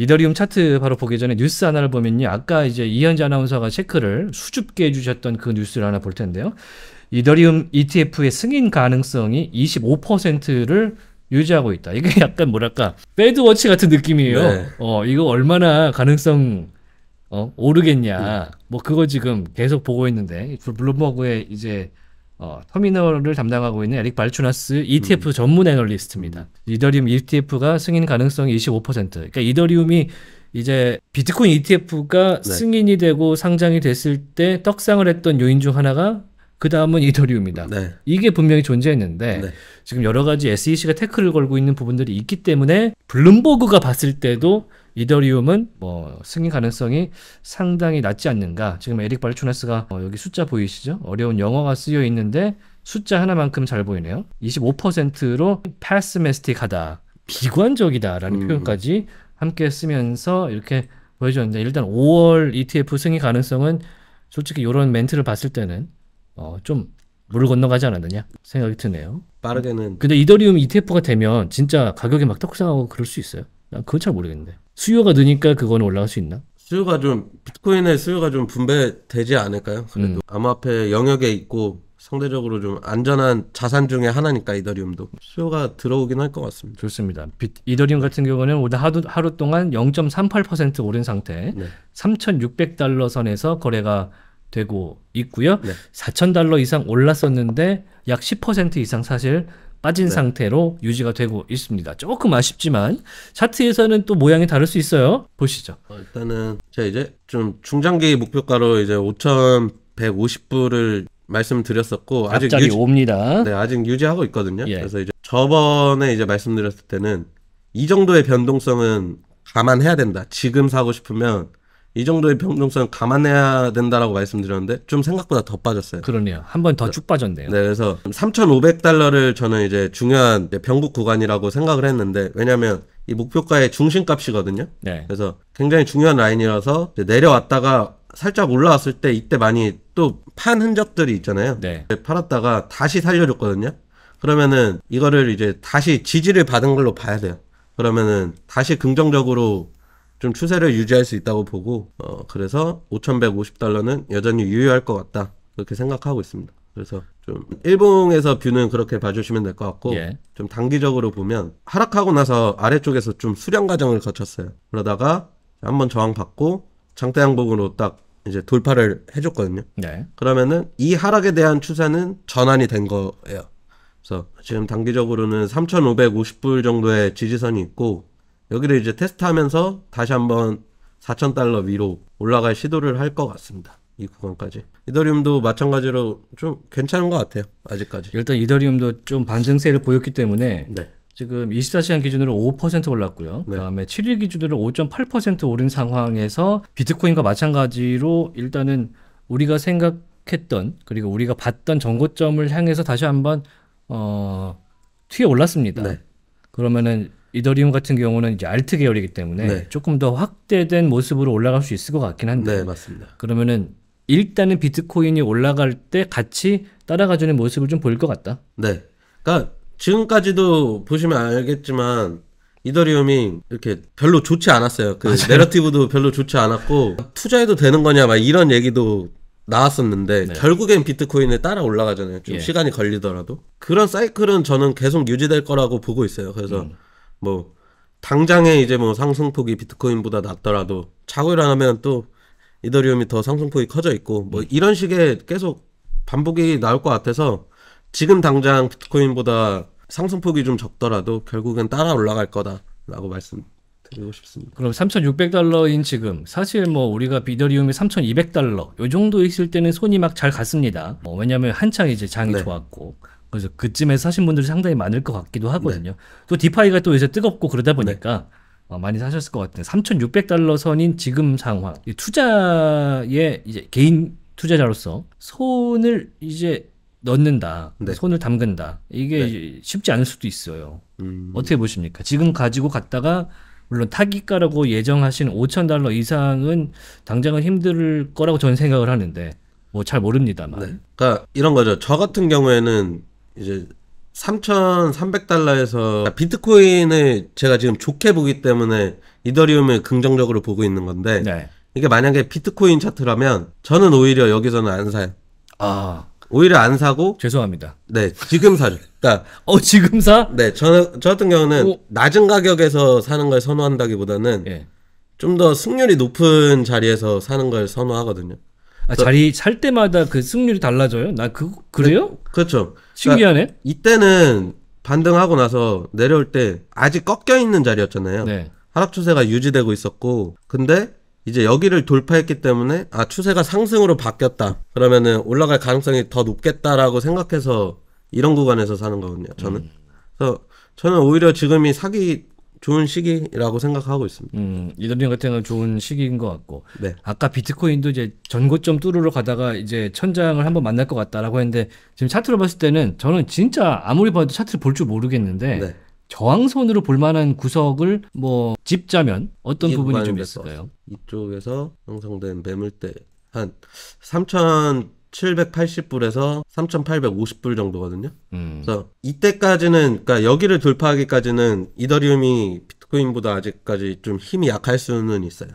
이더리움 차트 바로 보기 전에 뉴스 하나를 보면요. 아까 이제 이현지 아나운서가 체크를 수줍게 해주셨던 그 뉴스를 하나 볼 텐데요. 이더리움 ETF의 승인 가능성이 25%를 유지하고 있다. 이게 약간 뭐랄까, 배드워치 같은 느낌이에요. 네. 어, 이거 얼마나 가능성, 어, 오르겠냐. 네. 뭐 그거 지금 계속 보고 있는데, 블룸버그에 이제 어, 터미널을 담당하고 있는 에릭 발추나스 ETF 음. 전문 애널리스트입니다. 음. 이더리움 ETF가 승인 가능성이 25%. 그러니까 이더리움이 이제 비트코인 ETF가 네. 승인이 되고 상장이 됐을 때 떡상을 했던 요인 중 하나가 그 다음은 이더리움이다. 네. 이게 분명히 존재했는데 네. 지금 여러 가지 SEC가 태클을 걸고 있는 부분들이 있기 때문에 블룸버그가 봤을 때도 이더리움은 뭐 승인 가능성이 상당히 낮지 않는가. 지금 에릭 발초나스가 어 여기 숫자 보이시죠? 어려운 영어가 쓰여 있는데 숫자 하나만큼 잘 보이네요. 25%로 패스메스틱하다. 비관적이다라는 음. 표현까지 함께 쓰면서 이렇게 보여줬는데 일단 5월 ETF 승인 가능성은 솔직히 이런 멘트를 봤을 때는 어, 좀 물을 건너가지 않았느냐 생각이 드네요. 빠르게는. 근데 이더리움 ETF가 되면 진짜 가격이 막 떡상하고 그럴 수 있어요. 난 그건 잘 모르겠는데. 수요가 느니까 그거는 올라갈 수 있나? 수요가 좀 비트코인의 수요가 좀 분배되지 않을까요? 그래도 음. 암호화폐 영역에 있고 상대적으로 좀 안전한 자산 중에 하나니까 이더리움도 수요가 들어오긴 할 것 같습니다. 좋습니다. 비, 이더리움 같은 경우는 오늘 하루, 하루 동안 0.38% 오른 상태, 네. 3,600달러 선에서 거래가 되고 있고요. 네. 4,000달러 이상 올랐었는데 약 10% 이상 사실 빠진 네. 상태로 유지가 되고 있습니다. 조금 아쉽지만 차트에서는 또 모양이 다를 수 있어요. 보시죠. 어, 일단은 제가 이제 좀 중장기 목표가로 이제 5,150불을 말씀드렸었고 아직 유지, 옵니다. 네, 아직 유지하고 있거든요. 예. 그래서 이제 저번에 이제 말씀드렸을 때는 이 정도의 변동성은 감안해야 된다. 지금 사고 싶으면 이 정도의 변동성 감안해야 된다라고 말씀드렸는데 좀 생각보다 더 빠졌어요. 그러네요. 한 번 더쭉 네. 빠졌네요. 네, 그래서 3,500달러를 저는 이제 중요한 변곡 구간이라고 생각을 했는데 왜냐하면 이 목표가의 중심값이거든요. 네. 그래서 굉장히 중요한 라인이라서 내려왔다가 살짝 올라왔을 때 이때 많이 또 판 흔적들이 있잖아요. 네. 팔았다가 다시 살려줬거든요. 그러면은 이거를 이제 다시 지지를 받은 걸로 봐야 돼요. 그러면은 다시 긍정적으로 좀 추세를 유지할 수 있다고 보고 어, 그래서 5,150달러는 여전히 유효할 것 같다 그렇게 생각하고 있습니다. 그래서 좀 일봉에서 뷰는 그렇게 봐주시면 될 것 같고 예. 좀 단기적으로 보면 하락하고 나서 아래쪽에서 좀수련 과정을 거쳤어요. 그러다가 한번 저항 받고 장대 양봉으로 딱 이제 돌파를 해줬거든요. 네. 그러면은 이 하락에 대한 추세는 전환이 된 거예요. 그래서 지금 단기적으로는 3,550불 정도의 지지선이 있고 여기를 이제 테스트하면서 다시 한번 4,000달러 위로 올라갈 시도를 할 것 같습니다. 이 구간까지. 이더리움도 마찬가지로 좀 괜찮은 것 같아요. 아직까지. 일단 이더리움도 좀반증세를 보였기 때문에 네. 지금 24시간 기준으로 5% 올랐고요. 네. 그다음에 7일 기준으로 5.8% 오른 상황에서 비트코인과 마찬가지로 일단은 우리가 생각했던 그리고 우리가 봤던 정고점을 향해서 다시 한번 어 튀어 올랐습니다. 네. 그러면은 이더리움 같은 경우는 이제 알트 계열이기 때문에 네. 조금 더 확대된 모습으로 올라갈 수 있을 것 같긴 한데. 네, 맞습니다. 그러면은 일단은 비트코인이 올라갈 때 같이 따라가주는 모습을 좀 보일 것 같다. 네. 그러니까 지금까지도 보시면 알겠지만 이더리움이 이렇게 별로 좋지 않았어요. 그 맞아요. 내러티브도 별로 좋지 않았고 투자해도 되는 거냐 막 이런 얘기도 나왔었는데 네. 결국엔 비트코인에 따라 올라가잖아요. 좀 예. 시간이 걸리더라도 그런 사이클은 저는 계속 유지될 거라고 보고 있어요. 그래서 음. 뭐 당장에 이제 뭐 상승폭이 비트코인보다 낮더라도 차고 일어나면 또 이더리움이 더 상승폭이 커져 있고 뭐 음. 이런 식의 계속 반복이 나올 것 같아서 지금 당장 비트코인보다 상승폭이 좀 적더라도 결국엔 따라 올라갈 거다라고 말씀드리고 싶습니다. 그럼 3,600달러인 지금 사실 뭐 우리가 비더리움이 3,200달러 요 정도 있을 때는 손이 막 잘 갔습니다. 뭐 왜냐하면 한창 이제 장이 네. 좋았고 그래서 그쯤에서 사신 분들이 상당히 많을 것 같기도 하거든요. 네. 또 디파이가 또 이제 뜨겁고 그러다 네. 보니까 네. 많이 사셨을 것 같은데 3,600달러 선인 지금 상황 투자에 이제 개인 투자자로서 손을 이제 넣는다, 네. 손을 담근다 이게 네. 쉽지 않을 수도 있어요. 음... 어떻게 보십니까? 지금 가지고 갔다가 물론 타깃가라고 예정하신 5천 달러 이상은 당장은 힘들 거라고 저는 생각을 하는데 뭐 잘 모릅니다만. 네. 그러니까 이런 거죠. 저 같은 경우에는 이제 3,300달러에서 비트코인을 제가 지금 좋게 보기 때문에 이더리움을 긍정적으로 보고 있는 건데 네. 이게 만약에 비트코인 차트라면 저는 오히려 여기서는 안 사요. 아 오히려 안 사고 죄송합니다. 네 지금 사죠. 그러니까 어 지금 사? 네 저는 저 같은 경우는 오. 낮은 가격에서 사는 걸 선호한다기보다는 예. 좀더 승률이 높은 자리에서 사는 걸 선호하거든요. 아, 그러니까 자리 살 때마다 그 승률이 달라져요? 나그 그래요? 네, 그렇죠. 그러니까 신기하네. 그러니까 이때는 반등하고 나서 내려올 때 아직 꺾여 있는 자리였잖아요. 네. 하락 추세가 유지되고 있었고 근데 이제 여기를 돌파했기 때문에 아 추세가 상승으로 바뀌었다. 그러면은 올라갈 가능성이 더 높겠다라고 생각해서 이런 구간에서 사는 거거든요. 저는. 음. 그래서 저는 오히려 지금이 사기 좋은 시기라고 생각하고 있습니다. 음, 이더리움 같은 경우 좋은 시기인 것 같고. 네. 아까 비트코인도 이제 전고점 뚜루로 가다가 이제 천장을 한번 만날 것 같다라고 했는데 지금 차트로 봤을 때는 저는 진짜 아무리 봐도 차트를 볼 줄 모르겠는데 네. 저항선으로 볼 만한 구석을 뭐 짚자면 어떤 부분이 좀 있을까요? 이쪽에서 형성된 매물대 한 3천 780불에서 3,850불 정도거든요. 음. 그래서 이때까지는 그러니까 여기를 돌파하기까지는 이더리움이 비트코인보다 아직까지 좀 힘이 약할 수는 있어요.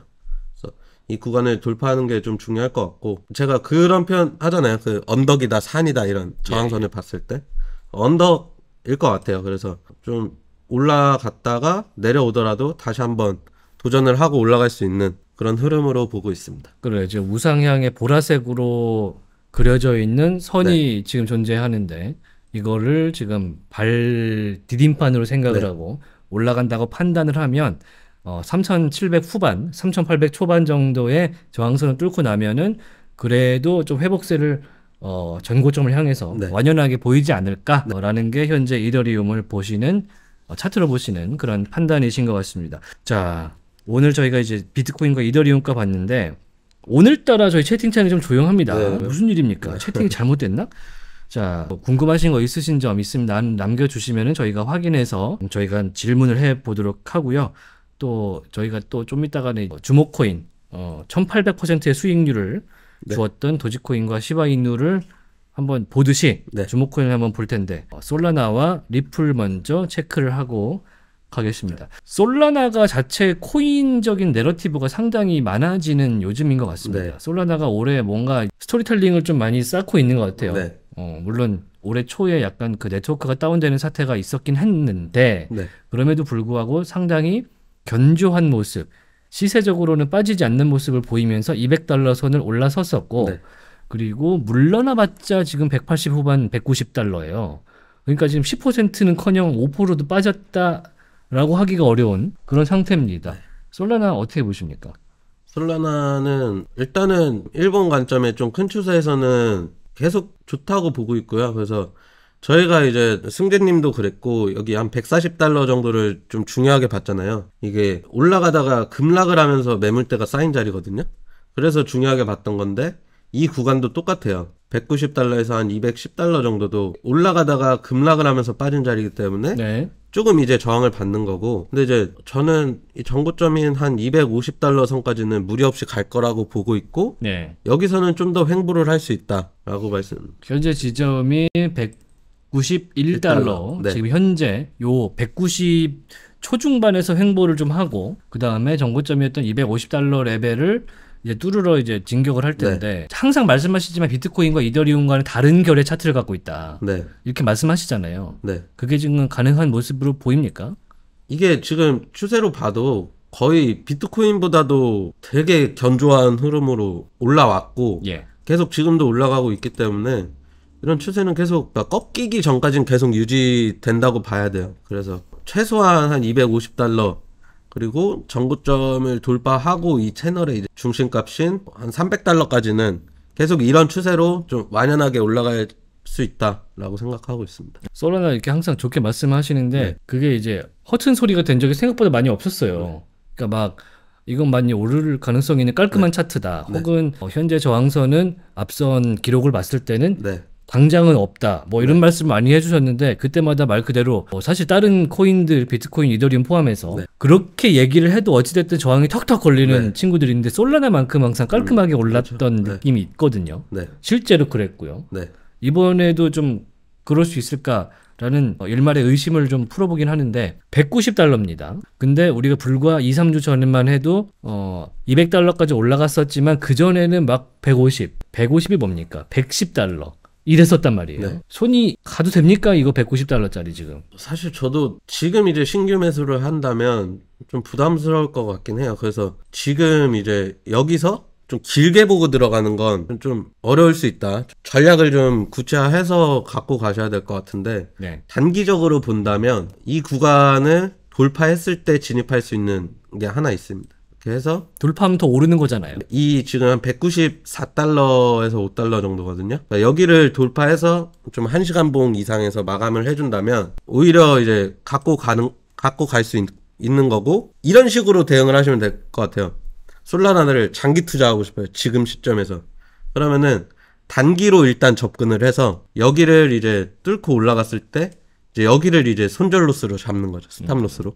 그래서 이 구간을 돌파하는 게 좀 중요할 것 같고 제가 그런 표현 하잖아요. 그 언덕이다 산이다 이런 저항선을 예, 예. 봤을 때 언덕일 것 같아요. 그래서 좀 올라갔다가 내려오더라도 다시 한번 도전을 하고 올라갈 수 있는 그런 흐름으로 보고 있습니다. 그래요. 지금 우상향의 보라색으로 그려져 있는 선이 네. 지금 존재하는데 이거를 지금 발 디딤판으로 생각을 네. 하고 올라간다고 판단을 하면 어, 3,700 후반, 3,800 초반 정도의 저항선을 뚫고 나면은 그래도 좀 회복세를 어, 전고점을 향해서 네. 완연하게 보이지 않을까라는 네. 게 현재 이더리움을 보시는 어, 차트로 보시는 그런 판단이신 것 같습니다. 자, 오늘 저희가 이제 비트코인과 이더리움과 봤는데 오늘따라 저희 채팅창이 좀 조용합니다. 네. 무슨 일입니까? 네. 채팅이 잘못됐나? 자, 뭐 궁금하신 거 있으신 점 있으면 남겨주시면 저희가 확인해서 저희가 질문을 해 보도록 하고요. 또 저희가 또좀 이따가는 뭐 주목코인 어, 1800%의 수익률을 네. 주었던 도지코인과 시바이누를 한번 보듯이 네. 주목코인을 한번 볼 텐데 어, 솔라나와 리플 먼저 체크를 하고 하겠습니다. 솔라나가 자체 코인적인 내러티브가 상당히 많아지는 요즘인 것 같습니다. 네. 솔라나가 올해 뭔가 스토리텔링을 좀 많이 쌓고 있는 것 같아요. 네. 어, 물론 올해 초에 약간 그 네트워크가 다운되는 사태가 있었긴 했는데 네. 그럼에도 불구하고 상당히 견조한 모습, 시세적으로는 빠지지 않는 모습을 보이면서 200달러 선을 올라섰었고 네. 그리고 물러나봤자 지금 180 후반 190달러예요. 그러니까 지금 10%는 커녕 5%도 빠졌다 라고 하기가 어려운 그런 상태입니다. 네. 솔라나 어떻게 보십니까? 솔라나는 일단은 일본 관점의 좀 큰 추세에서는 계속 좋다고 보고 있고요. 그래서 저희가 이제 승재님도 그랬고 여기 한 140달러 정도를 좀 중요하게 봤잖아요. 이게 올라가다가 급락을 하면서 매물대가 쌓인 자리거든요. 그래서 중요하게 봤던 건데 이 구간도 똑같아요. 190달러에서 한 210달러 정도도 올라가다가 급락을 하면서 빠진 자리이기 때문에 네. 조금 이제 저항을 받는 거고 근데 이제 저는 이 정고점인 한 250달러 선까지는 무리 없이 갈 거라고 보고 있고 네. 여기서는 좀 더 횡보를 할 수 있다라고 말씀. 현재 지점이 191달러. 달러 지금 현재 요190 초중반에서 횡보를 좀 하고 그 다음에 정고점이었던 250달러 레벨을 이제 뚜루러 이제 진격을 할 네. 텐데 네. 항상 말씀하시지만 비트코인과 이더리움과는 다른 결의 차트를 갖고 있다. 네. 이렇게 말씀하시잖아요. 네. 그게 지금 가능한 모습으로 보입니까? 이게 지금 추세로 봐도 거의 비트코인보다도 되게 견조한 흐름으로 올라왔고 예. 계속 지금도 올라가고 있기 때문에 이런 추세는 계속 그러니까 꺾이기 전까지는 계속 유지된다고 봐야 돼요. 그래서 최소한 한 250달러 그리고 전구점을 돌파하고 이 채널의 중심값인 한 300달러까지는 계속 이런 추세로 좀 완연하게 올라갈 수 있다라고 생각하고 있습니다. 솔라나 이렇게 항상 좋게 말씀하시는데 네. 그게 이제 허튼 소리가 된 적이 생각보다 많이 없었어요. 네. 그러니까 막 이건 많이 오를 가능성 있는 깔끔한 네. 차트다. 네. 혹은 어, 현재 저항선은 앞선 기록을 봤을 때는 네. 당장은 없다. 뭐 이런 네. 말씀 많이 해주셨는데 그때마다 말 그대로 뭐 사실 다른 코인들 비트코인 이더리움 포함해서 네. 그렇게 얘기를 해도 어찌됐든 저항이 턱턱 걸리는 네. 친구들인데 솔라나만큼 항상 깔끔하게 음, 그렇죠. 올랐던 그렇죠. 느낌이 있거든요. 네. 실제로 그랬고요. 네. 이번에도 좀 그럴 수 있을까라는 일말의 의심을 좀 풀어보긴 하는데 190달러입니다. 근데 우리가 불과 2, 3주 전에만 해도 어 200달러까지 올라갔었지만 그 전에는 막 150, 150이 뭡니까? 110달러. 이랬었단 말이에요. 네. 손이 가도 됩니까? 이거 190달러짜리 지금. 사실 저도 지금 이제 신규 매수를 한다면 좀 부담스러울 것 같긴 해요. 그래서 지금 이제 여기서 좀 길게 보고 들어가는 건 좀 어려울 수 있다. 전략을 좀 구체화해서 갖고 가셔야 될 것 같은데 네. 단기적으로 본다면 이 구간을 돌파했을 때 진입할 수 있는 게 하나 있습니다. 그래서 돌파하면 더 오르는 거잖아요. 이 지금 한 194달러에서 5달러 정도거든요. 그러니까 여기를 돌파해서 좀 1시간 봉 이상에서 마감을 해준다면 오히려 이제 갖고 가는 갖고 갈 수 있는 거고 이런 식으로 대응을 하시면 될 것 같아요. 솔라나를 장기 투자하고 싶어요. 지금 시점에서 그러면은 단기로 일단 접근을 해서 여기를 이제 뚫고 올라갔을 때 이제 여기를 이제 손절 로스로 잡는 거죠. 스탑 로스로.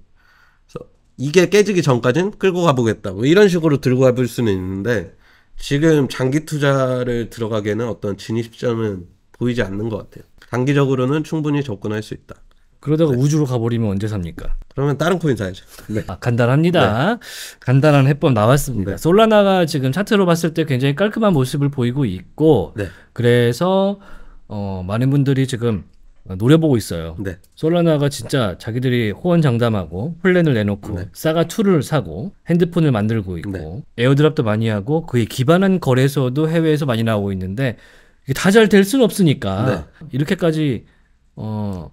이게 깨지기 전까지는 끌고 가보겠다. 뭐 이런 식으로 들고 가볼 수는 있는데 지금 장기 투자를 들어가기에는 어떤 진입점은 보이지 않는 것 같아요. 단기적으로는 충분히 접근할 수 있다. 그러다가 네. 우주로 가버리면 언제 삽니까? 그러면 다른 코인 사야죠. 네. 아, 간단합니다. 네. 간단한 해법 나왔습니다. 네. 솔라나가 지금 차트로 봤을 때 굉장히 깔끔한 모습을 보이고 있고, 네. 그래서 어, 많은 분들이 지금 어, 노려보고 있어요. 네. 솔라나가 진짜 자기들이 호언장담하고 플랜을 내놓고 네. 사가 2를 사고 핸드폰을 만들고 있고 네. 에어드랍도 많이 하고 그에 기반한 거래소도 해외에서 많이 나오고 있는데 이게 다 잘 될 수는 없으니까 네. 이렇게까지 어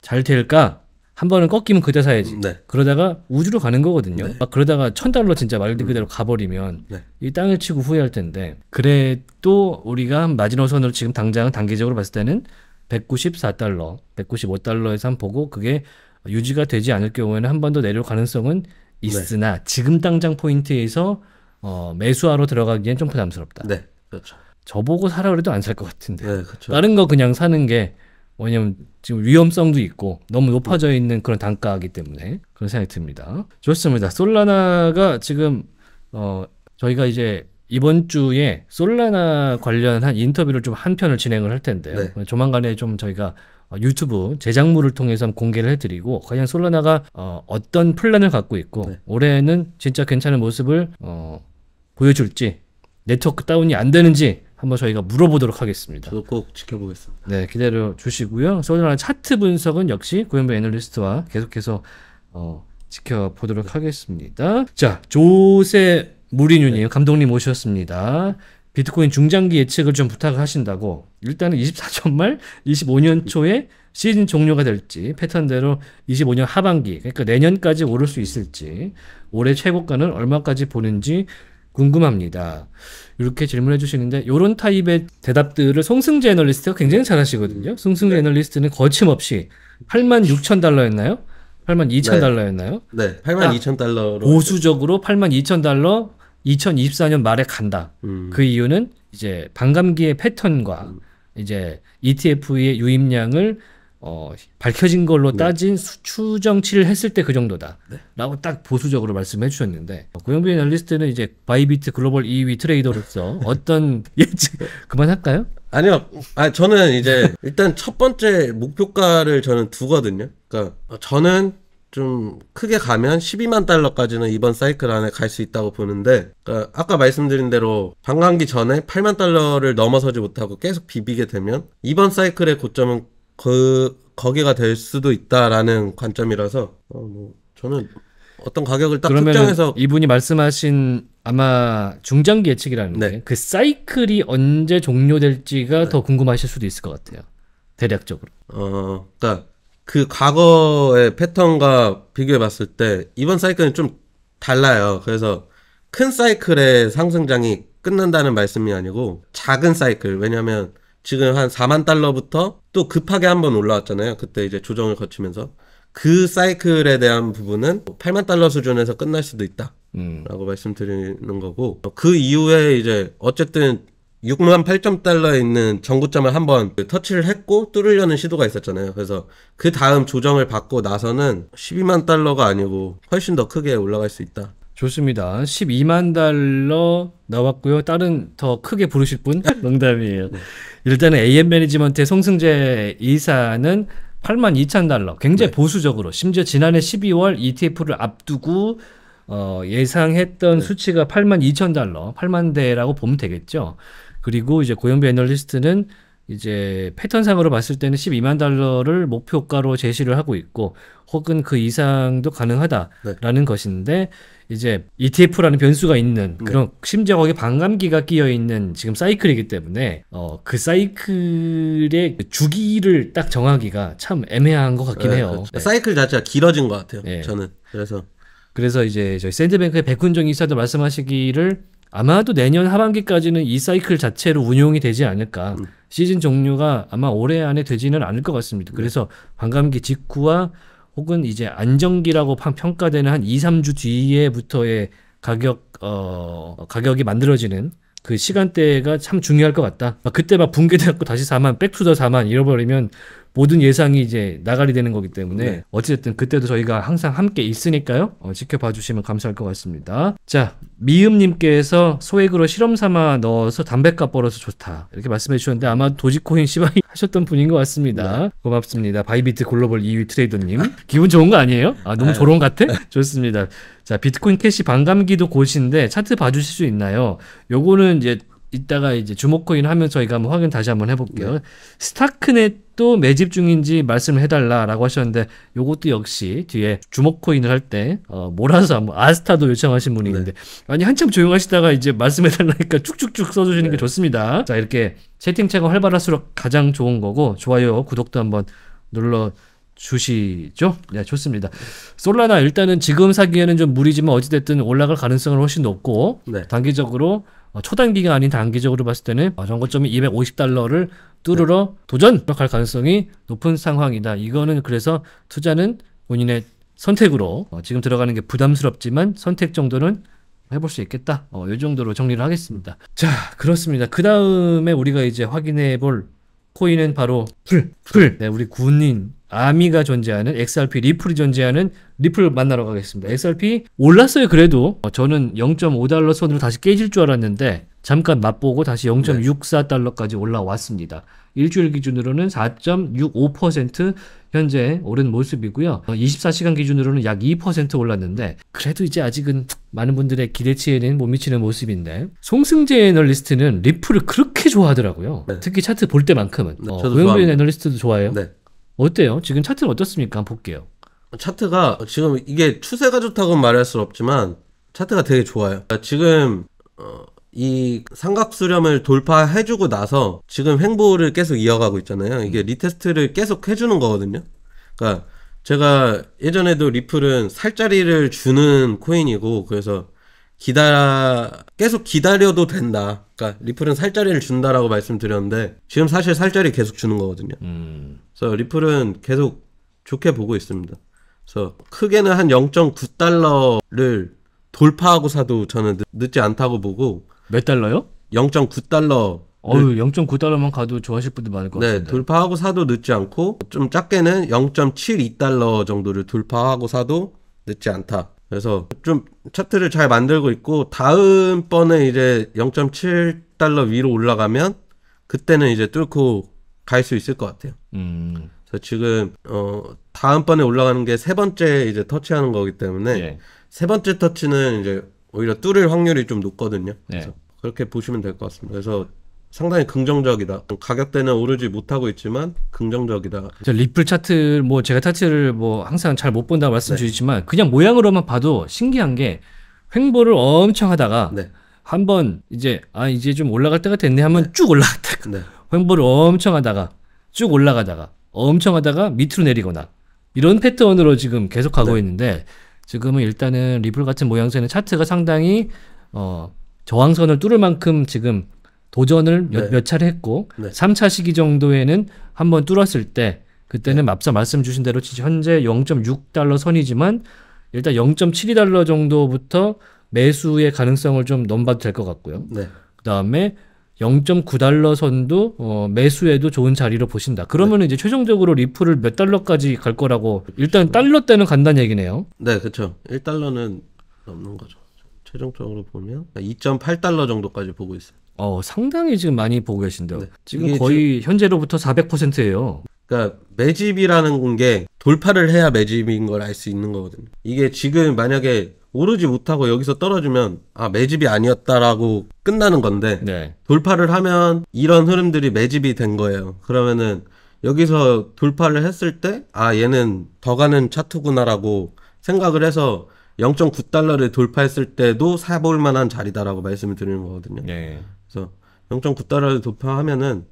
잘 될까? 한 번은 꺾이면 그대 사야지. 네. 그러다가 우주로 가는 거거든요. 네. 막 그러다가 천 달러 진짜 말 음. 그대로 가버리면 이 땅을 치고 후회할 텐데 그래도 우리가 마지노선으로 지금 당장 단계적으로 봤을 때는 194달러, 1 9 5달러에선 보고 그게 유지가 되지 않을 경우에는 한 번 더 내려올 가능성은 네. 있으나 네. 지금 당장 포인트에서 어, 매수하러 들어가기엔 좀 부담스럽다. 네, 그렇죠. 저보고 사라 그래도 안 살 것 같은데. 네, 그렇죠. 다른 거 그냥 사는 게 왜냐면 지금 위험성도 있고 너무 높아져 있는 그런 단가이기 때문에 그런 생각이 듭니다. 좋습니다. 솔라나가 지금 어 저희가 이제 이번 주에 솔라나 관련한 인터뷰를 좀 한 편을 진행을 할 텐데요. 네. 조만간에 좀 저희가 어, 유튜브 제작물을 통해서 공개를 해드리고 과연 솔라나가 어, 떤 플랜을 갖고 있고 네. 올해는 진짜 괜찮은 모습을 어, 보여줄지 네트워크 다운이 안 되는지 한번 저희가 물어보도록 하겠습니다. 저도 꼭 지켜보겠습니다. 네, 기다려 주시고요. 솔라나 차트 분석은 역시 고현배 애널리스트와 계속해서 어, 지켜보도록 네. 하겠습니다. 자, 조세 무리뉴님 감독님 모셨습니다. 비트코인 중장기 예측을 좀 부탁을 하신다고 일단은 24년 말 25년 초에 시즌 종료가 될지 패턴대로 25년 하반기 그러니까 내년까지 오를 수 있을지 올해 최고가는 얼마까지 보는지 궁금합니다. 이렇게 질문해 주시는데 이런 타입의 대답들을 송승재 애널리스트가 굉장히 잘하시거든요. 송승재 네. 애널리스트는 거침없이 8만 6천 달러였나요? 8만 2천 네. 달러였나요? 네, 8만 2천 달러로 보수적으로 8만 2천 달러 2024년 말에 간다. 음. 그 이유는 이제 반감기의 패턴과 음. 이제 ETF의 유입량을 어, 밝혀진 걸로 네. 따진 수, 추정치를 했을 때 그 정도다. 네. 라고 딱 보수적으로 말씀해 주셨는데, 고영빈 애널리스트는 이제 바이비트 글로벌 2위 e 트레이더로서 어떤 예측, 그만할까요? 아니요. 아 저는 이제 일단 첫 번째 목표가를 저는 두거든요. 그러니까 저는 좀 크게 가면 12만 달러까지는 이번 사이클 안에 갈 수 있다고 보는데 그러니까 아까 말씀드린 대로 반감기 전에 8만 달러를 넘어서지 못하고 계속 비비게 되면 이번 사이클의 고점은 그 거기가 될 수도 있다라는 관점이라서 어뭐 저는 어떤 가격을 딱 특정해서 이분이 말씀하신 아마 중장기 예측이라는 네. 게그 사이클이 언제 종료될지가 네. 더 궁금하실 수도 있을 것 같아요. 대략적으로. 어, 그러니까 그 과거의 패턴과 비교해 봤을 때 이번 사이클은 좀 달라요. 그래서 큰 사이클의 상승장이 끝난다는 말씀이 아니고 작은 사이클 왜냐하면 지금 한 4만 달러부터 또 급하게 한번 올라왔잖아요. 그때 이제 조정을 거치면서 그 사이클에 대한 부분은 8만 달러 수준에서 끝날 수도 있다. 라고 음. 말씀드리는 거고 그 이후에 이제 어쨌든 6만 8점 달러에 있는 전구점을 한번 그 터치를 했고 뚫으려는 시도가 있었잖아요. 그래서 그 다음 조정을 받고 나서는 12만 달러가 아니고 훨씬 더 크게 올라갈 수 있다. 좋습니다. 12만 달러 나왔고요. 다른 더 크게 부르실 분? 농담이에요. 네. 일단은 AM 매니지먼트의 송승재 이사는 8만 2천 달러. 굉장히 네. 보수적으로. 심지어 지난해 12월 ETF를 앞두고 어, 예상했던 네. 수치가 8만 2천 달러, 8만 대라고 보면 되겠죠. 그리고 이제 고용비 애널리스트는 이제 패턴상으로 봤을 때는 12만 달러를 목표가로 제시를 하고 있고 혹은 그 이상도 가능하다라는 네. 것인데 이제 ETF라는 변수가 있는 네. 그런 네. 심지어 거기에 반감기가 끼어 있는 지금 사이클이기 때문에 어 그 사이클의 그 주기를 딱 정하기가 참 애매한 것 같긴 네, 해요. 그렇죠. 네. 사이클 자체가 길어진 것 같아요. 네. 저는 그래서 그래서 이제 저희 샌드뱅크의 백훈종 이사도 말씀하시기를 아마도 내년 하반기까지는 이 사이클 자체로 운용이 되지 않을까. 음. 시즌 종료가 아마 올해 안에 되지는 않을 것 같습니다. 네. 그래서 반감기 직후와 혹은 이제 안정기라고 평가되는 한 2, 3주 뒤에부터의 가격 어 가격이 만들어지는 그 시간대가 참 중요할 것 같다. 막 그때 막 붕괴돼갖고 다시 4만, 백투더 4만 잃어버리면 모든 예상이 이제 나가리 되는 거기 때문에 네. 어찌됐든 그때도 저희가 항상 함께 있으니까요. 어, 지켜봐 주시면 감사할 것 같습니다. 자, 미음님께서 소액으로 실험 삼아 넣어서 담배값 벌어서 좋다. 이렇게 말씀해 주셨는데 아마 도지코인 시바이 하셨던 분인 것 같습니다. 네. 고맙습니다. 바이비트 글로벌 2위 트레이더님. 기분 좋은 거 아니에요? 아, 너무 아, 네. 조롱 같아? 좋습니다. 자, 비트코인 캐시 반감기도 곧인데 차트 봐주실 수 있나요? 요거는 이제 이따가 이제 주목코인 하면 저희가 한번 확인 다시 한번 해볼게요. 네. 스타크넷도 매집 중인지 말씀을 해달라라고 하셨는데 요것도 역시 뒤에 주목코인을 할때 어, 몰아서 한번 아스타도 요청하신 분이 있는데 네. 아니 한참 조용하시다가 이제 말씀해달라니까 쭉쭉쭉 써주시는 네. 게 좋습니다. 자 이렇게 채팅창이 활발할수록 가장 좋은 거고 좋아요 구독도 한번 눌러 주시죠. 네, 좋습니다. 솔라나 일단은 지금 사기에는 좀 무리지만 어찌됐든 올라갈 가능성은 훨씬 높고 네. 단기적으로 어, 초단기가 아닌 단기적으로 봤을 때는 전고점이 어, 250달러를 뚫으러 네. 도전할 가능성이 높은 상황이다. 이거는 그래서 투자는 본인의 선택으로 어, 지금 들어가는 게 부담스럽지만 선택 정도는 해볼 수 있겠다. 어, 이 정도로 정리를 하겠습니다. 자, 그렇습니다. 그 다음에 우리가 이제 확인해 볼 코인은 바로 풀, 풀. 네, 우리 군인 아미가 존재하는 XRP 리플이 존재하는 리플 만나러 가겠습니다. XRP 올랐어요. 그래도 어, 저는 0.5달러 선으로 다시 깨질 줄 알았는데 잠깐 맛보고 다시 0.64달러까지 올라왔습니다. 일주일 기준으로는 4.65% 현재 오른 모습이고요. 24시간 어, 기준으로는 약 2% 올랐는데 그래도 이제 아직은 많은 분들의 기대치에는 못 미치는 모습인데 송승재 애널리스트는 리플을 그렇게 좋아하더라고요. 네. 특히 차트 볼 때만큼은. 네, 어, 고영빈 애널리스트도 좋아해요? 네. 어때요? 지금 차트는 어떻습니까? 한번 볼게요. 차트가 지금 이게 추세가 좋다고 말할 수는 없지만 차트가 되게 좋아요. 그러니까 지금 어, 이 삼각수렴을 돌파해주고 나서 지금 횡보를 계속 이어가고 있잖아요. 이게 리테스트를 계속 해주는 거거든요. 그러니까 제가 예전에도 리플은 살자리를 주는 코인이고 그래서 기다 계속 기다려도 된다. 그러니까 리플은 살자리를 준다라고 말씀드렸는데 지금 사실 살자리 계속 주는 거거든요. 음. 그래서 리플은 계속 좋게 보고 있습니다. 그래서 크게는 한 0.9달러를 돌파하고 사도 저는 늦지 않다고 보고 몇 달러요? 0.9달러 어유 0.9달러만 가도 좋아하실 분들 많을 것 네, 같습니다. 돌파하고 사도 늦지 않고 좀 작게는 0.72달러 정도를 돌파하고 사도 늦지 않다. 그래서 좀 차트를 잘 만들고 있고 다음 번에 이제 0.7달러 위로 올라가면 그때는 이제 뚫고 갈 수 있을 것 같아요. 음. 그래서 지금 어 다음 번에 올라가는 게 세 번째 이제 터치하는 거기 때문에 예. 세 번째 터치는 이제 오히려 뚫을 확률이 좀 높거든요. 네. 그래서 그렇게 보시면 될 것 같습니다. 그래서 상당히 긍정적이다. 가격대는 오르지 못하고 있지만 긍정적이다. 리플 차트 뭐 제가 차트를 뭐 항상 잘 못 본다 말씀드리지만 네. 그냥 모양으로만 봐도 신기한 게 횡보를 엄청 하다가 네. 한번 이제 아 이제 좀 올라갈 때가 됐네 하면 네. 쭉 올라갔다가 네. 횡보를 엄청 하다가 쭉 올라가다가 엄청 하다가 밑으로 내리거나 이런 패턴으로 지금 계속 가고 있는데 지금은 일단은 리플 같은 모양새는 차트가 상당히 어, 저항선을 뚫을 만큼 지금 도전을 몇, 네. 몇 차례 했고 네. 3차 시기 정도에는 한번 뚫었을 때 그때는 네. 앞서 말씀 주신 대로 현재 0.6달러 선이지만 일단 0.72달러 정도부터 매수의 가능성을 좀 넘봐도 될 것 같고요. 네. 그다음에 0.9달러 선도 어, 매수에도 좋은 자리로 보신다. 그러면 네. 이제 최종적으로 리플을 몇 달러까지 갈 거라고 일단 달러 때는 간다는 얘기네요. 네, 그렇죠. 1달러는 넘는 거죠. 최종적으로 보면 2.8달러 정도까지 보고 있어요. 어, 상당히 지금 많이 보고 계신데요. 네. 지금 거의 지금... 현재로부터 400%예요. 그러니까 매집이라는 게 돌파를 해야 매집인 걸 알 수 있는 거거든요. 이게 지금 만약에 오르지 못하고 여기서 떨어지면 아 매집이 아니었다라고 끝나는 건데 네. 돌파를 하면 이런 흐름들이 매집이 된 거예요. 그러면은 여기서 돌파를 했을 때 아 얘는 더 가는 차트구나라고 생각을 해서 0.9달러를 돌파했을 때도 사볼 만한 자리다라고 말씀을 드리는 거거든요. 네. 그래서 0.9달러를 돌파하면은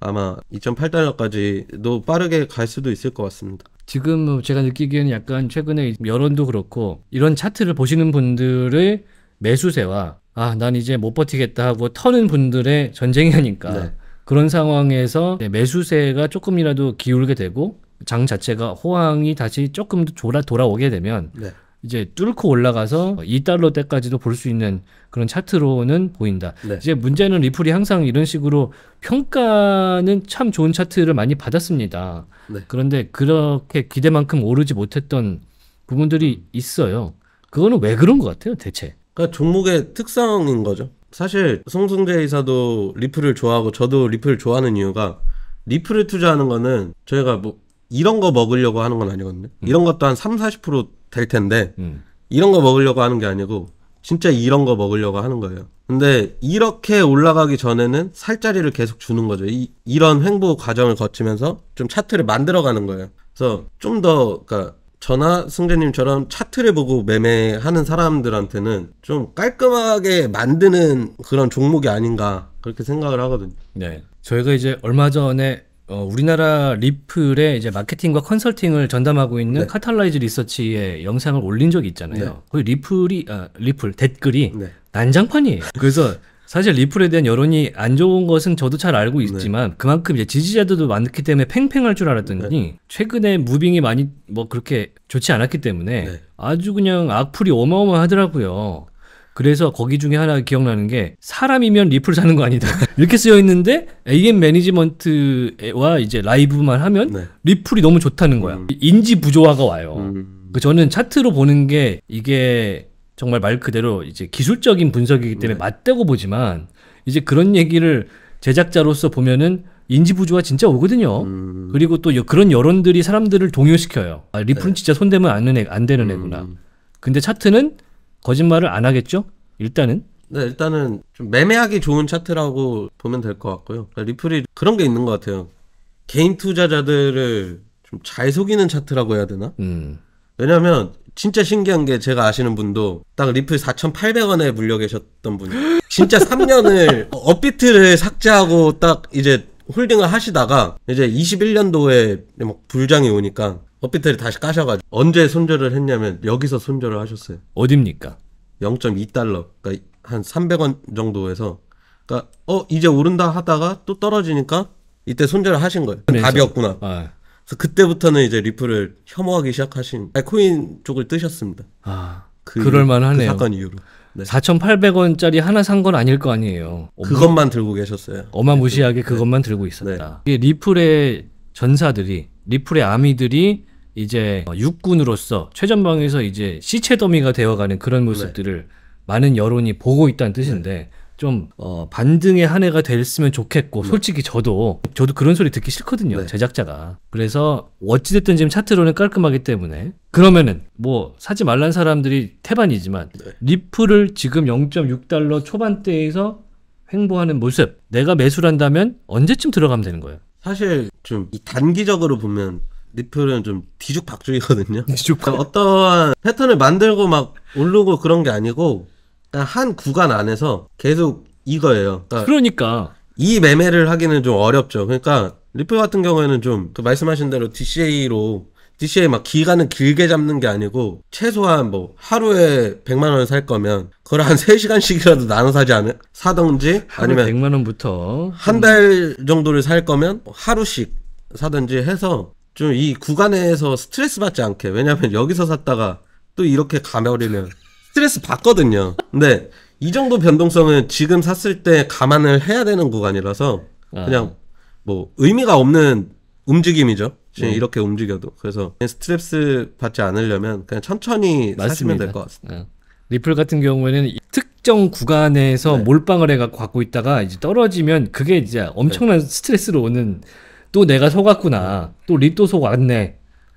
아마 2.8달러까지도 빠르게 갈 수도 있을 것 같습니다. 지금 뭐 제가 느끼기에는 약간 최근에 여론도 그렇고 이런 차트를 보시는 분들의 매수세와 아, 난 이제 못 버티겠다 하고 터는 분들의 전쟁이 아닐까. 네. 그런 상황에서 네, 매수세가 조금이라도 기울게 되고 장 자체가 호황이 다시 조금 돌아, 돌아오게 되면 네. 이제 뚫고 올라가서 2달러대까지도 볼 수 있는 그런 차트로는 보인다. 네. 이제 문제는 리플이 항상 이런 식으로 평가는 참 좋은 차트를 많이 받았습니다. 네. 그런데 그렇게 기대만큼 오르지 못했던 부분들이 있어요. 그거는 왜 그런 것 같아요, 대체? 그러니까 종목의 특성인 거죠. 사실 송승재 이사도 리플을 좋아하고 저도 리플을 좋아하는 이유가 리플을 투자하는 거는 저희가 뭐 이런 거 먹으려고 하는 건 아니거든요. 음. 이런 것도 한 3, 40%될 텐데 음. 이런 거 먹으려고 하는 게 아니고 진짜 이런 거 먹으려고 하는 거예요. 근데 이렇게 올라가기 전에는 살 자리를 계속 주는 거죠. 이, 이런 횡보 과정을 거치면서 좀 차트를 만들어가는 거예요. 그래서 좀더 그러니까 저나 승재님처럼 차트를 보고 매매하는 사람들한테는 좀 깔끔하게 만드는 그런 종목이 아닌가 그렇게 생각을 하거든요. 네. 저희가 이제 얼마 전에 어, 우리나라 리플에 이제 마케팅과 컨설팅을 전담하고 있는 네. 카탈라이즈 리서치의 영상을 올린 적이 있잖아요. 네. 거기 리플이 아, 리플 댓글이 네. 난장판이에요. 그래서 사실 리플에 대한 여론이 안 좋은 것은 저도 잘 알고 네. 있지만 그만큼 이제 지지자들도 많기 때문에 팽팽할 줄 알았더니 네. 최근에 무빙이 많이 뭐 그렇게 좋지 않았기 때문에 네. 아주 그냥 악플이 어마어마하더라고요. 그래서 거기 중에 하나 기억나는 게 사람이면 리플 사는 거 아니다. 이렇게 쓰여 있는데 에이엠 매니지먼트와 이제 라이브만 하면 네. 리플이 너무 좋다는 거야. 음. 인지 부조화가 와요. 음. 그 저는 차트로 보는 게 이게 정말 말 그대로 이제 기술적인 분석이기 때문에 네. 맞다고 보지만 이제 그런 얘기를 제작자로서 보면은 인지 부조화 진짜 오거든요. 음. 그리고 또 그런 여론들이 사람들을 동요시켜요. 아, 리플은 네. 진짜 손대면 안 되는, 애, 안 되는 애구나. 음. 근데 차트는 거짓말을 안 하겠죠? 일단은 네, 일단은 좀 매매하기 좋은 차트라고 보면 될 것 같고요. 그러니까 리플이 그런 게 있는 것 같아요. 개인 투자자들을 좀 잘 속이는 차트라고 해야 되나? 음. 왜냐면 진짜 신기한 게 제가 아시는 분도 딱 리플 4,800원에 물려 계셨던 분이 진짜 3년을 업비트를 삭제하고 딱 이제 홀딩을 하시다가 이제 21년도에 막 불장이 오니까 헛피터리 다시 까셔가지고 언제 손절을 했냐면 여기서 손절을 하셨어요. 어딥니까? 0.2달러, 그러니까 한 300원 정도에서 그러니까 어 이제 오른다 하다가 또 떨어지니까 이때 손절을 하신 거예요. 네, 답이었구나. 아. 그래서 그때부터는 이제 리플을 혐오하기 시작하신 아 코인 쪽을 뜨셨습니다. 아 그, 그럴만하네요. 그 사건 이후로. 네. 4,800원짜리 하나 산 건 아닐 거 아니에요. 그것만 들고 계셨어요. 어마무시하게 네. 그것만 네. 들고 있었다. 네. 이게 리플의 전사들이 리플의 아미들이 이제 육군으로서 최전방에서 이제 시체 더미가 되어가는 그런 네. 모습들을 네. 많은 여론이 보고 있다는 뜻인데 네. 좀 어, 반등의 한 해가 됐으면 좋겠고 네. 솔직히 저도 저도 그런 소리 듣기 싫거든요 네. 제작자가 그래서 어찌됐든 지금 차트로는 깔끔하기 때문에 그러면은 뭐 사지 말란 사람들이 태반이지만 네. 리플을 지금 0.6달러 초반대에서 횡보하는 모습 내가 매수를 한다면 언제쯤 들어가면 되는 거예요 사실 좀 단기적으로 보면 리플은 좀 뒤죽박죽이거든요. 네, 뒤죽 그러 그러니까 어떠한 패턴을 만들고 막올르고 그런 게 아니고 한 구간 안에서 계속 이거예요. 그러니까, 그러니까, 이 매매를 하기는 좀 어렵죠. 그러니까 리플 같은 경우에는 좀그 말씀하신 대로 DCA로 DCA 막 기간은 길게 잡는 게 아니고 최소한 뭐 하루에 100만 원을 살 거면 그걸 한 3시간씩이라도 나눠서 지 않을 사든지 아니면 100만 원부터 한 달 정도를 살 거면 뭐 하루씩 사든지 해서 좀이 구간에서 스트레스 받지 않게 왜냐면 여기서 샀다가 또 이렇게 가버리면 스트레스 받거든요. 근데 이 정도 변동성은 지금 샀을 때 감안을 해야 되는 구간이라서 아. 그냥 뭐 의미가 없는 움직임이죠. 지금 네. 이렇게 움직여도 그래서 스트레스 받지 않으려면 그냥 천천히 맞습니다. 사시면 될 것 같습니다. 네. 리플 같은 경우에는 특정 구간에서 네. 몰빵을 해갖고 갖고 있다가 이제 떨어지면 그게 이제 엄청난 네. 스트레스로 오는 또 내가 속았구나. 또 립도 속았네.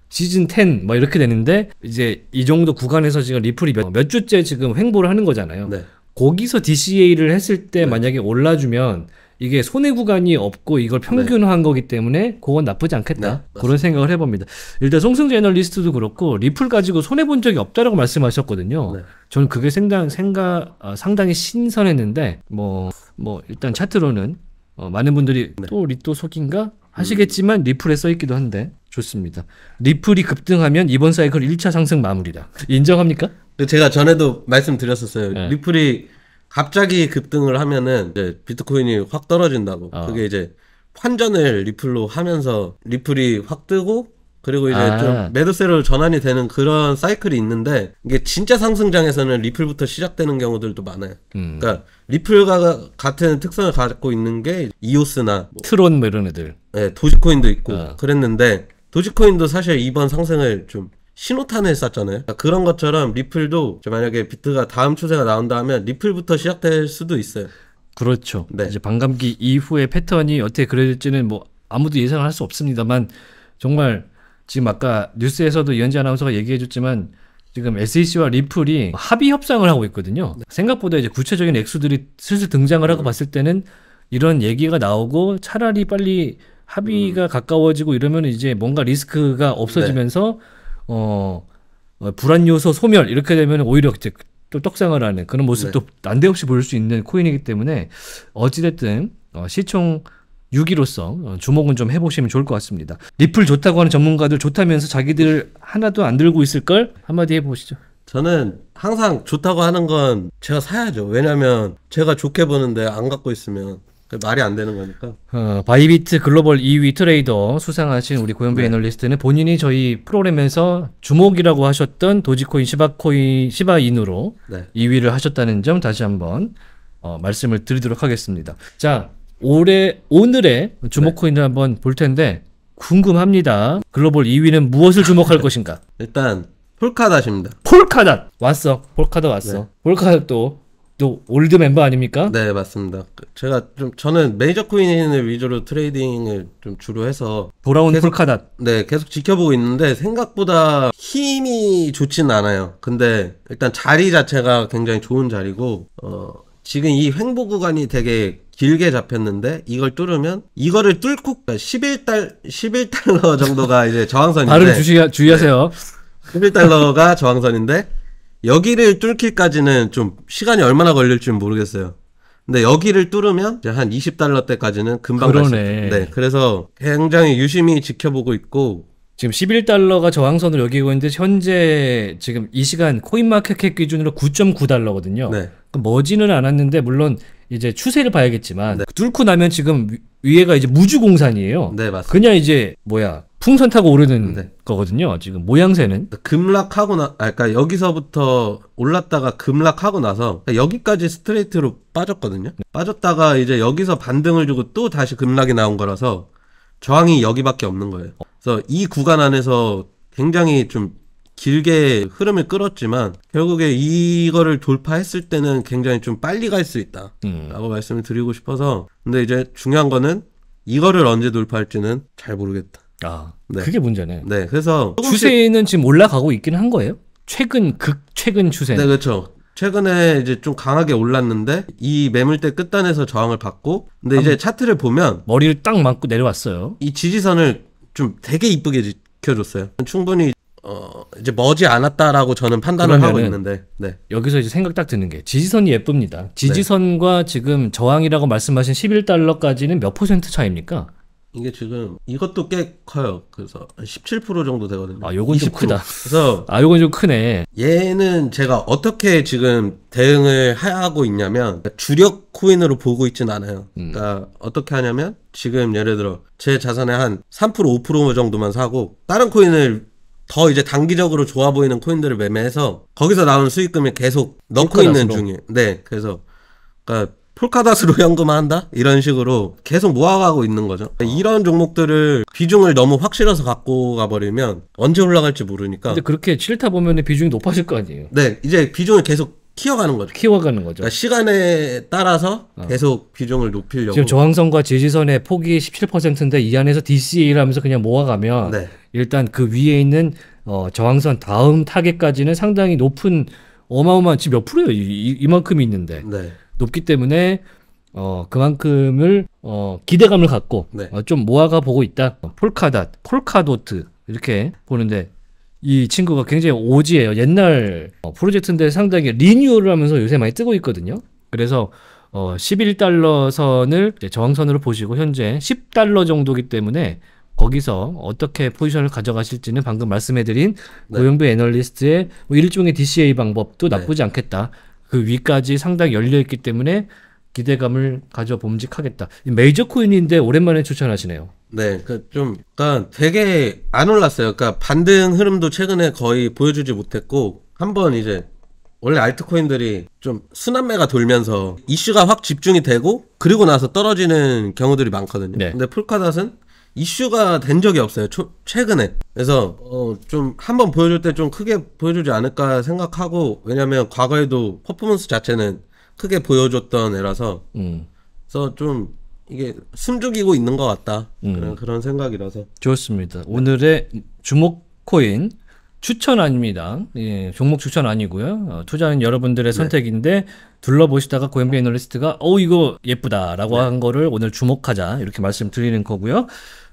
시즌 10, 뭐 이렇게 되는데, 이제 이 정도 구간에서 지금 리플이 몇, 몇 주째 지금 횡보를 하는 거잖아요. 네. 거기서 DCA를 했을 때 네. 만약에 올라주면, 이게 손해 구간이 없고 이걸 네. 평균화한 네. 거기 때문에 그건 나쁘지 않겠다 네, 그런 생각을 해봅니다. 일단 송승재 애널리스트도 그렇고 리플 가지고 손해 본 적이 없다라고 말씀하셨거든요. 네. 저는 그게 생각 생각 아, 어, 상당히 신선했는데 뭐뭐 뭐 일단 차트로는 어, 많은 분들이 네. 또 리또 속인가 하시겠지만 리플에 써 있기도 한데 좋습니다. 리플이 급등하면 이번 사이클 1차 상승 마무리다. 인정합니까? 제가 전에도 말씀드렸었어요. 네. 리플이 갑자기 급등을 하면은 이제 비트코인이 확 떨어진다고. 어. 그게 이제 환전을 리플로 하면서 리플이 확 뜨고 그리고 이제 아. 좀 매도세로 전환이 되는 그런 사이클이 있는데 이게 진짜 상승장에서는 리플부터 시작되는 경우들도 많아요. 음. 그러니까 리플과 같은 특성을 갖고 있는 게 이오스나 뭐, 트론 뭐 이런 애들. 네, 도지코인도 있고 아. 그랬는데 도지코인도 사실 이번 상승을 좀 신호탄을 쐈잖아요. 그러니까 그런 것처럼 리플도 만약에 비트가 다음 추세가 나온다 하면 리플부터 시작될 수도 있어요. 그렇죠. 네. 이제 반감기 이후의 패턴이 어떻게 그려질지는뭐 아무도 예상할 수 없습니다만 정말 지금 아까 뉴스에서도 이현지 아나운서가 얘기해줬지만 지금 SEC와 리플이 합의 협상을 하고 있거든요. 네. 생각보다 이제 구체적인 액수들이 슬슬 등장을 하고 네. 봤을 때는 이런 얘기가 나오고 차라리 빨리 합의가 음. 가까워지고 이러면 이제 뭔가 리스크가 없어지면서 네. 어, 어, 불안 요소 소멸 이렇게 되면 오히려 이제 또 떡상을 하는 그런 모습도 네. 난데없이 볼 수 있는 코인이기 때문에 어찌됐든 어, 시총 6위로서 어, 주목은 좀 해보시면 좋을 것 같습니다. 리플 좋다고 하는 전문가들 좋다면서 자기들 하나도 안 들고 있을 걸 한마디 해보시죠. 저는 항상 좋다고 하는 건 제가 사야죠. 왜냐면 제가 좋게 보는데 안 갖고 있으면 말이 안 되는 거니까. 어, 바이비트 글로벌 2위 트레이더 수상하신 우리 고현배 네. 애널리스트는 본인이 저희 프로그램에서 주목이라고 하셨던 도지코인, 시바코인, 시바인으로 네. 2위를 하셨다는 점 다시 한번 어, 말씀을 드리도록 하겠습니다. 자, 올해 오늘의 네. 주목 코인을 한번 볼 텐데 궁금합니다. 글로벌 2위는 무엇을 주목할 것인가? 일단 폴카닷입니다. 폴카닷 왔어. 폴카닷 왔어. 네. 폴카닷 또. 또 올드 멤버 아닙니까? 네 맞습니다. 그, 제가 좀 저는 메이저 코인을 위주로 트레이딩을 좀 주로 해서 돌아온 폴카닷. 네 계속 지켜보고 있는데 생각보다 힘이 좋진 않아요. 근데 일단 자리 자체가 굉장히 좋은 자리고 어 지금 이 횡보 구간이 되게 길게 잡혔는데 이걸 뚫으면 이거를 뚫고 11달 11달러 정도가 이제 저항선인데 발음 주시, 주의하세요. 11달러가 저항선인데 여기를 뚫기까지는 좀 시간이 얼마나 걸릴지 모르겠어요. 근데 여기를 뚫으면 이제 한 20달러 때까지는 금방 갈수 있어요. 네. 그래서 굉장히 유심히 지켜보고 있고 지금 11달러가 저항선을 여기고 있는데 현재 지금 이 시간 코인마켓 기준으로 9.9달러거든요. 네. 머지는 않았는데 물론 이제 추세를 봐야겠지만 네. 뚫고 나면 지금 위에가 이제 무주공산이에요. 네 맞습니다. 그냥 이제 뭐야 풍선 타고 오르는 네. 거거든요. 지금 모양새는 네, 급락하고 나, 아, 그러니까 여기서부터 올랐다가 급락하고 나서 그러니까 여기까지 스트레이트로 빠졌거든요. 네. 빠졌다가 이제 여기서 반등을 주고 또 다시 급락이 나온 거라서 저항이 여기밖에 없는 거예요. 그래서 이 구간 안에서 굉장히 좀 길게 흐름을 끌었지만 결국에 이거를 돌파했을 때는 굉장히 좀 빨리 갈 수 있다라고 음. 말씀을 드리고 싶어서 근데 이제 중요한 거는 이거를 언제 돌파할지는 잘 모르겠다. 아, 네. 그게 문제네. 네, 그래서 추세는 지금 올라가고 있긴한 거예요. 최근 극 최근 추세. 네, 그렇죠. 최근에 이제 좀 강하게 올랐는데 이 매물대 끝단에서 저항을 받고 근데 이제 차트를 보면 머리를 딱 맞고 내려왔어요. 이 지지선을 좀 되게 이쁘게 지켜줬어요. 충분히 어 이제 머지 않았다라고 저는 판단을 하고 있는데 네. 여기서 이제 생각 딱 드는 게 지지선이 예쁩니다. 지지선과 네. 지금 저항이라고 말씀하신 11달러까지는 몇 퍼센트 차입니까? 이게 지금 이것도 꽤 커요. 그래서 17% 정도 되거든요. 아, 요건 20%. 좀 크다. 그래서 아, 요건 좀 크네. 얘는 제가 어떻게 지금 대응을 하고 있냐면 주력 코인으로 보고 있진 않아요. 음. 그러니까 어떻게 하냐면 지금 예를 들어 제 자산의 한3% 5% 정도만 사고 다른 코인을 더 이제 단기적으로 좋아 보이는 코인들을 매매해서 거기서 나오는 수익금을 계속 넣고 폴카닷으로. 있는 중이에요. 네, 그래서 그러니까 풀카다스로 현금화한다 이런 식으로 계속 모아가고 있는 거죠. 그 이런 종목들을 비중을 너무 확실해서 갖고 가버리면 언제 올라갈지 모르니까. 근데 그렇게 실타 보면 비중이 높아질 거 아니에요? 네, 이제 비중을 계속 키워가는 거죠. 키워가는 거죠. 그러니까 시간에 따라서 어. 계속 어. 비중을 높이려고. 지금 저항선과 지지선의 폭이 17%인데 이 안에서 DCA를 면서 그냥 모아가면 네. 일단 그 위에 있는 어, 저항선 다음 타겟까지는 상당히 높은 어마어마한 지금 몇 프로예요? 이, 이 만큼 있는데 네. 높기 때문에 어, 그만큼을 어, 기대감을 갖고 네. 어, 좀 모아가 보고 있다. 폴카닷, 폴카도트 이렇게 보는데 이 친구가 굉장히 오지예요. 옛날 어, 프로젝트인데 상당히 리뉴얼을 하면서 요새 많이 뜨고 있거든요. 그래서 어 11달러 선을 저항선으로 보시고 현재 10달러 정도기 때문에 거기서 어떻게 포지션을 가져가실지는 방금 말씀해드린 네. 고용도 애널리스트의 뭐 일종의 DCA 방법도 네. 나쁘지 네. 않겠다. 그 위까지 상당히 열려있기 때문에 기대감을 가져 봄직하겠다. 메이저 코인인데 오랜만에 추천하시네요. 네, 그 좀, 그러니까 되게 안 올랐어요. 그러니까 반등 흐름도 최근에 거의 보여주지 못했고 한번 이제 원래 알트코인들이 좀 순환매가 돌면서 이슈가 확 집중이 되고 그리고 나서 떨어지는 경우들이 많거든요. 네. 근데 풀카닷은 이슈가 된 적이 없어요. 초, 최근에. 그래서 어, 좀 한번 보여줄 때 좀 크게 보여주지 않을까 생각하고 왜냐면 과거에도 퍼포먼스 자체는 크게 보여줬던 애라서 음. 그래서 좀 이게 숨죽이고 있는 것 같다 음. 그런, 그런 생각이라서 좋습니다. 오늘의 주목 코인 추천 아닙니다. 예, 종목 추천 아니고요. 어, 투자는 여러분들의 네. 선택인데 둘러보시다가 고엠비 애널리스트가 어 이거 예쁘다라고 네. 한 거를 오늘 주목하자 이렇게 말씀드리는 거고요.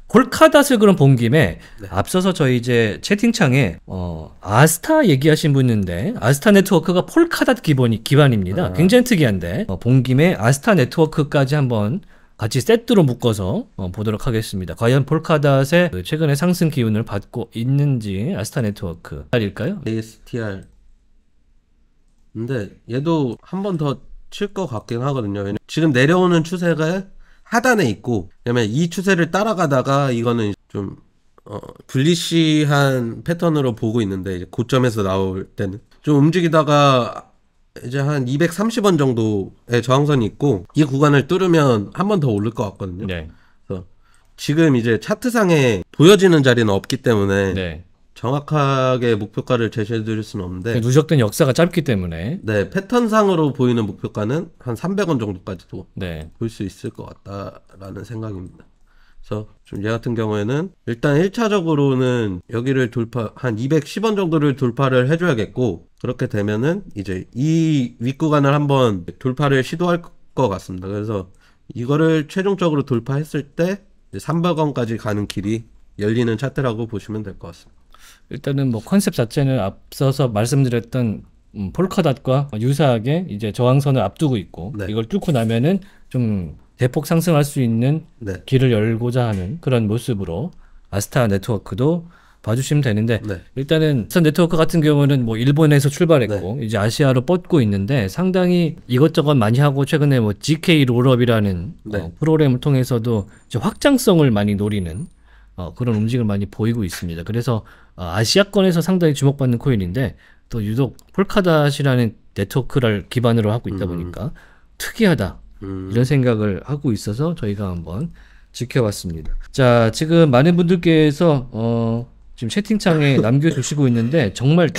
골카닷을 그럼 본 김에 네. 앞서서 저희 이제 채팅창에 어, 아스타 얘기하신 분 있는데 아스타 네트워크가 폴카닷 기본이 기반입니다. 아. 굉장히 특이한데 어, 본 김에 아스타 네트워크까지 한번 같이 세트로 묶어서 어, 보도록 하겠습니다. 과연 폴카닷의 그 최근의 상승 기운을 받고 있는지 아스타 네트워크 일까요? ASTR 근데 얘도 한 번 더 칠 것 같긴 하거든요. 지금 내려오는 추세가 하단에 있고 그다음에 이 추세를 따라가다가 이거는 좀 어, 불리시한 패턴으로 보고 있는데 이제 고점에서 나올 때는 좀 움직이다가 이제 한 230원 정도의 저항선이 있고 이 구간을 뚫으면 한 번 더 오를 것 같거든요. 네. 그래서 지금 이제 차트상에 보여지는 자리는 없기 때문에 네. 정확하게 목표가를 제시해 드릴 수는 없는데 누적된 역사가 짧기 때문에 네, 패턴상으로 보이는 목표가는 한 300원 정도까지도 네. 볼 수 있을 것 같다라는 생각입니다. 그래서 좀 얘 같은 경우에는 일단 1차적으로는 여기를 돌파 한 210원 정도를 돌파를 해줘야겠고 그렇게 되면은 이제 이 윗구간을 한번 돌파를 시도할 것 같습니다. 그래서 이거를 최종적으로 돌파했을 때 300원까지 가는 길이 열리는 차트라고 보시면 될 것 같습니다. 일단은 뭐 컨셉 자체는 앞서서 말씀드렸던 음, 폴카닷과 유사하게 이제 저항선을 앞두고 있고 네. 이걸 뚫고 나면은 좀 대폭 상승할 수 있는 네. 길을 열고자 하는 그런 모습으로 아스타 네트워크도 봐주시면 되는데 네. 일단은 아스타 네트워크 같은 경우는 뭐 일본에서 출발했고 네. 이제 아시아로 뻗고 있는데 상당히 이것저것 많이 하고 최근에 뭐 GK 롤업이라는 네. 어, 프로그램을 통해서도 확장성을 많이 노리는 어, 그런 움직임을 많이 보이고 있습니다. 그래서 어, 아시아권에서 상당히 주목받는 코인인데 또 유독 폴카닷이라는 네트워크를 기반으로 하고 있다 음. 보니까 음. 특이하다. 음. 이런 생각을 하고 있어서 저희가 한번 지켜봤습니다. 자, 지금 많은 분들께서 어, 지금 채팅창에 남겨주시고 있는데 정말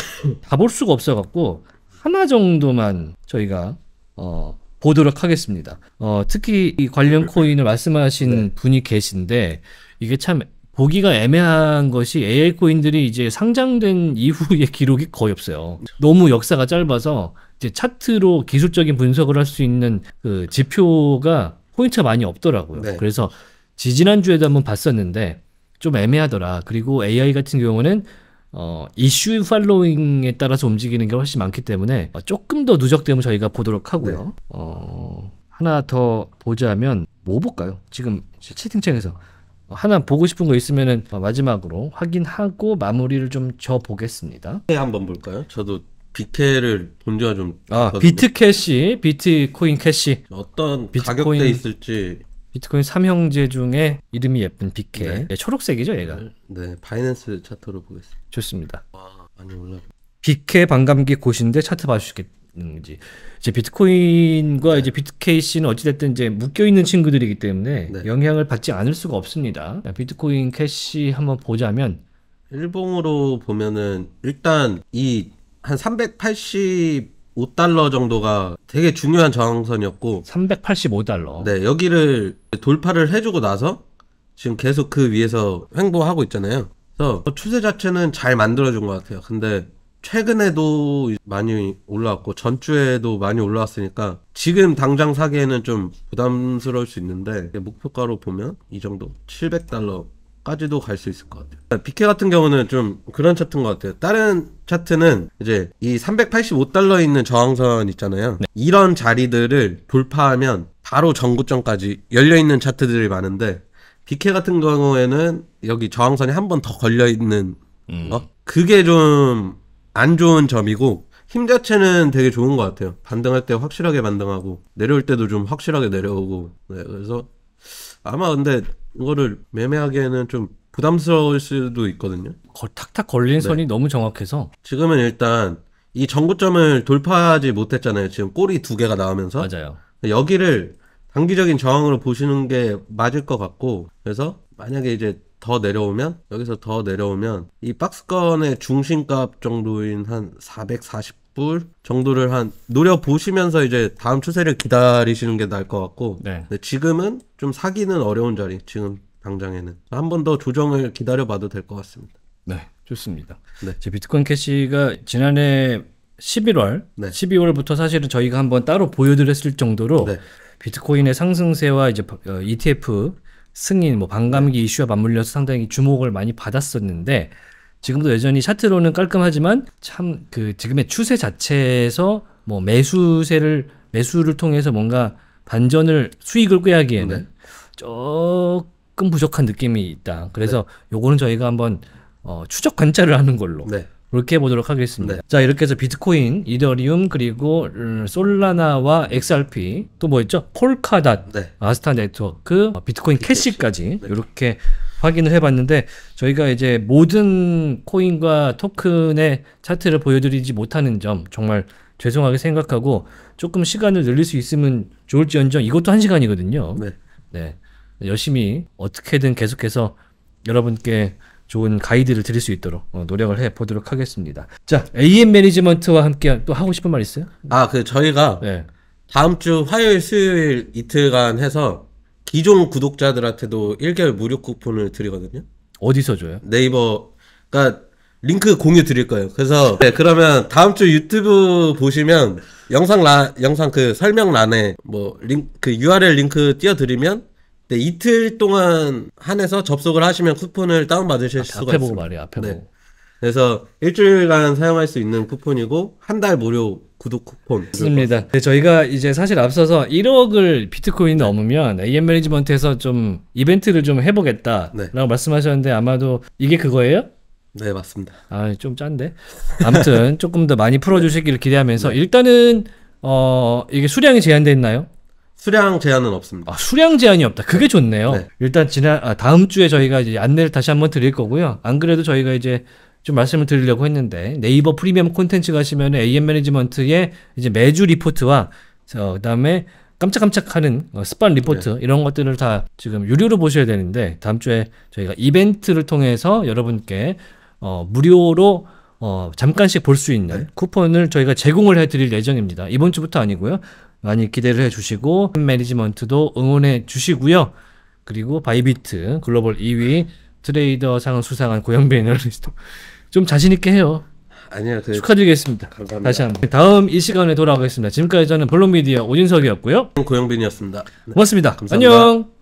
다 볼 수가 없어갖고 하나 정도만 저희가 어, 보도록 하겠습니다. 어, 특히 이 관련 코인을 말씀하신 네. 분이 계신데 이게 참 보기가 애매한 것이 AI 코인들이 이제 상장된 이후의 기록이 거의 없어요. 너무 역사가 짧아서 이제 차트로 기술적인 분석을 할 수 있는 그 지표가 포인트가 많이 없더라고요. 네. 그래서 지지난 주에도 한번 봤었는데 좀 애매하더라. 그리고 AI 같은 경우는 어, 이슈 팔로잉에 따라서 움직이는 게 훨씬 많기 때문에 조금 더 누적되면 저희가 보도록 하고요. 네. 어, 하나 더 보자면 뭐 볼까요? 지금 채팅창에서 하나 보고 싶은 거 있으면은 마지막으로 확인하고 마무리를 좀줘 보겠습니다. 네, 한번 볼까요? 저도 비케를 본지가 좀 아, 비트 캐시, 비트코인 캐시. 어떤 비트코인, 가격대 있을지 비트코인 삼형제 중에 이름이 예쁜 비케. 네. 네, 초록색이죠, 얘가. 네, 네 바이낸스 차트로 보겠습니다. 좋습니다. 와, 아, 많이 올라. 비케 반감기 곳인데 차트 봐주시겠는지. 이제 비트코인과 네. 이제 비트케이시는 어찌됐든 이제 묶여있는 친구들이기 때문에 네. 영향을 받지 않을 수가 없습니다. 비트코인 캐시 한번 보자면 일봉으로 보면은 일단 이한 385달러 정도가 되게 중요한 저항선이었고 385달러. 네, 여기를 돌파를 해주고 나서 지금 계속 그 위에서 횡보하고 있잖아요. 그래서 그 추세 자체는 잘 만들어준 것 같아요. 근데 최근에도 많이 올라왔고 전주에도 많이 올라왔으니까 지금 당장 사기에는 좀 부담스러울 수 있는데 목표가로 보면 이 정도 700달러 까지도 갈 수 있을 것 같아요. 비케 그러니까 같은 경우는 좀 그런 차트인 것 같아요. 다른 차트는 이제 이 385달러 있는 저항선 있잖아요. 네. 이런 자리들을 돌파하면 바로 전구점까지 열려있는 차트들이 많은데 비케 같은 경우에는 여기 저항선이 한 번 더 걸려있는 음. 거? 그게 좀 안 좋은 점이고 힘 자체는 되게 좋은 것 같아요. 반등할 때 확실하게 반등하고 내려올 때도 좀 확실하게 내려오고 네, 그래서 아마 근데 이거를 매매하기에는 좀 부담스러울 수도 있거든요. 거, 탁탁 걸린 네. 선이 너무 정확해서 지금은 일단 이정고점을 돌파하지 못했잖아요. 지금 꼬리 두 개가 나오면서 맞아요. 여기를 단기적인 저항으로 보시는 게 맞을 것 같고 그래서 만약에 이제 더 내려오면 여기서 더 내려오면 이 박스권의 중심값 정도인 한 440. 불 정도를 한 노려 보시면서 이제 다음 추세를 기다리시는 게 나을 것 같고 네. 지금은 좀 사기는 어려운 자리 지금 당장에는 한 번 더 조정을 기다려봐도 될 것 같습니다. 네, 좋습니다. 네. 제 비트코인 캐시가 지난해 11월, 네. 12월부터 사실은 저희가 한번 따로 보여드렸을 정도로 네. 비트코인의 상승세와 이제 어, ETF 승인, 뭐 반감기 네. 이슈와 맞물려서 상당히 주목을 많이 받았었는데 지금도 여전히 차트로는 깔끔하지만 참 그 지금의 추세 자체에서 뭐 매수세를 매수를 통해서 뭔가 반전을 수익을 꾀하기에는 네. 조금 부족한 느낌이 있다. 그래서 네. 요거는 저희가 한번 어, 추적 관찰을 하는 걸로 네. 그렇게 해보도록 하겠습니다. 네. 자 이렇게 해서 비트코인, 이더리움 그리고 음, 솔라나와 XRP 또 뭐였죠? 콜카닷, 네. 아스타 네트워크, 어, 비트코인 캐시까지 이렇게 네. 확인을 해봤는데 저희가 이제 모든 코인과 토큰의 차트를 보여드리지 못하는 점 정말 죄송하게 생각하고 조금 시간을 늘릴 수 있으면 좋을지언정 이것도 한 시간이거든요. 네. 네. 열심히 어떻게든 계속해서 여러분께 좋은 가이드를 드릴 수 있도록 어, 노력을 해 보도록 하겠습니다. 자, AM 매니지먼트와 함께 또 하고 싶은 말 있어요? 아, 그 저희가 네. 다음 주 화요일, 수요일 이틀간 해서 기존 구독자들한테도 1개월 무료 쿠폰을 드리거든요. 어디서 줘요? 네이버 그러니까 링크 공유 드릴 거예요. 그래서 네, 그러면 다음 주 유튜브 보시면 영상 라 영상 그 설명란에 뭐 그 링크 URL 링크 띄워 드리면 네, 이틀 동안 한해서 접속을 하시면 쿠폰을 다운 받으실 아, 수가 앞에 있습니 보고 말이야 앞에 네. 보고. 그래서 일주일간 사용할 수 있는 쿠폰이고 한 달 무료 구독 쿠폰 맞습니다. 네, 저희가 이제 사실 앞서서 1억을 비트코인 넘으면 AM 매니지먼트에서 좀 이벤트를 좀 해보겠다라고 네. 말씀하셨는데 아마도 이게 그거예요? 네 맞습니다. 아좀 짠데. 아무튼 조금 더 많이 풀어주시기를 네. 기대하면서 네. 일단은 어 이게 수량이 제한돼 나요 수량 제한은 없습니다. 아, 수량 제한이 없다. 그게 네. 좋네요. 네. 일단 지난 아, 다음 주에 저희가 이제 안내를 다시 한번 드릴 거고요. 안 그래도 저희가 이제 좀 말씀을 드리려고 했는데 네이버 프리미엄 콘텐츠 가시면 AM 매니지먼트의 이제 매주 리포트와 그다음에 깜짝깜짝하는 스팟 어, 리포트 네. 이런 것들을 다 지금 유료로 보셔야 되는데 다음 주에 저희가 이벤트를 통해서 여러분께 어, 무료로 어, 잠깐씩 볼 수 있는 네. 쿠폰을 저희가 제공을 해드릴 예정입니다. 이번 주부터 아니고요. 많이 기대를 해주시고 매니지먼트도 응원해 주시고요. 그리고 바이비트 글로벌 2위 트레이더 상을 수상한 고영배 애널리스트 좀 자신 있게 해요. 아니요. 그... 축하드리겠습니다. 감사합니다. 다시 한번. 다음 이 시간에 돌아가겠습니다. 지금까지 저는 블록미디어 오진석이었고요. 고영빈이었습니다. 네. 고맙습니다. 감사합니다. 안녕.